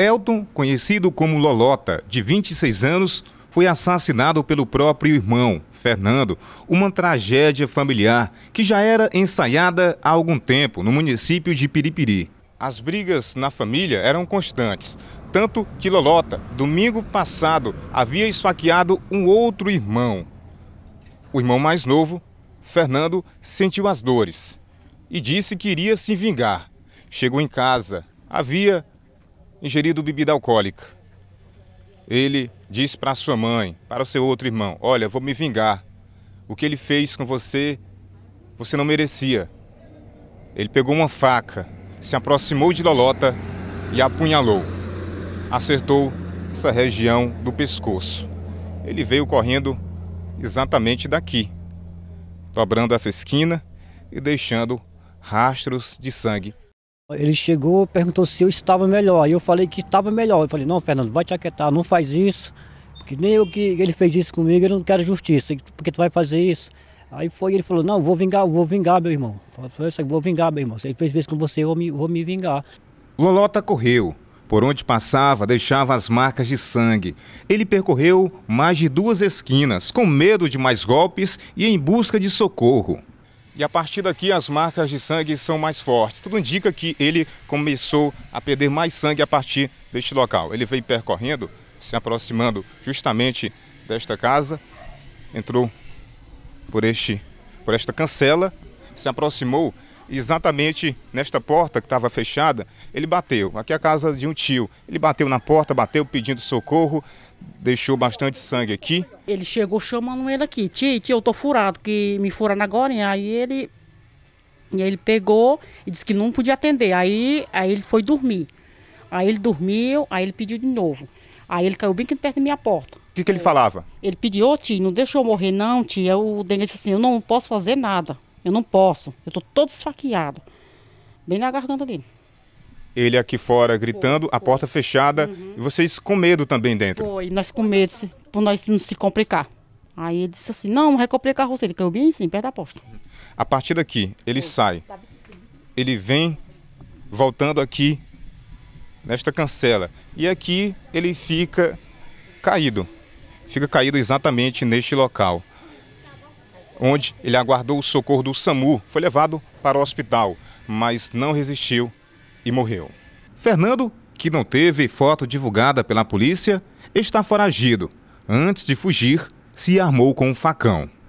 Elton, conhecido como Lolota, de 26 anos, foi assassinado pelo próprio irmão, Fernando, uma tragédia familiar que já era ensaiada há algum tempo no município de Piripiri. As brigas na família eram constantes, tanto que Lolota, domingo passado, havia esfaqueado um outro irmão. O irmão mais novo, Fernando, sentiu as dores e disse que iria se vingar. Chegou em casa, havia ingerido bebida alcoólica. Ele disse para sua mãe, para o seu outro irmão: Olha, vou me vingar. O que ele fez com você, você não merecia. Ele pegou uma faca, se aproximou de Lolota e apunhalou. Acertou essa região do pescoço. Ele veio correndo exatamente daqui, dobrando essa esquina e deixando rastros de sangue ele chegou, perguntou se eu estava melhor. E eu falei que estava melhor. Eu falei, não, Fernando, vai te aquietar, não faz isso. Porque nem eu que ele fez isso comigo, eu não quero justiça. Porque tu vai fazer isso? Aí foi, ele falou, não, vou vingar, vou vingar, meu irmão. Falei, isso, vou vingar, meu irmão. Se ele fez isso com você, eu vou me, vou me vingar. Lolota correu. Por onde passava, deixava as marcas de sangue. Ele percorreu mais de duas esquinas, com medo de mais golpes e em busca de socorro e a partir daqui as marcas de sangue são mais fortes. Tudo indica que ele começou a perder mais sangue a partir deste local. Ele veio percorrendo, se aproximando justamente desta casa, entrou por, este, por esta cancela, se aproximou exatamente nesta porta que estava fechada, ele bateu. Aqui é a casa de um tio. Ele bateu na porta, bateu pedindo socorro, deixou bastante sangue aqui. Ele chegou chamando ele aqui, tia, tia, eu tô furado, que me furaram agora, e aí ele, e ele pegou e disse que não podia atender, aí, aí ele foi dormir. Aí ele dormiu, aí ele pediu de novo. Aí ele caiu bem perto da minha porta. O que, que ele falava? Ele pediu, ô oh, tio, não deixa eu morrer não, tio. Eu, o Denise disse assim, eu não posso fazer nada, eu não posso, eu tô todo esfaqueado. Bem na garganta dele ele aqui fora gritando, a porta fechada, uhum. e vocês com medo também dentro. Foi, nós com medo, por nós não se complicar. Aí ele disse assim, não, não vai complicar você, ele caiu bem em cima, perto da porta. A partir daqui, ele Foi. sai, ele vem voltando aqui nesta cancela. E aqui ele fica caído, fica caído exatamente neste local. Onde ele aguardou o socorro do SAMU, foi levado para o hospital, mas não resistiu e morreu. Fernando, que não teve foto divulgada pela polícia, está foragido. Antes de fugir, se armou com um facão.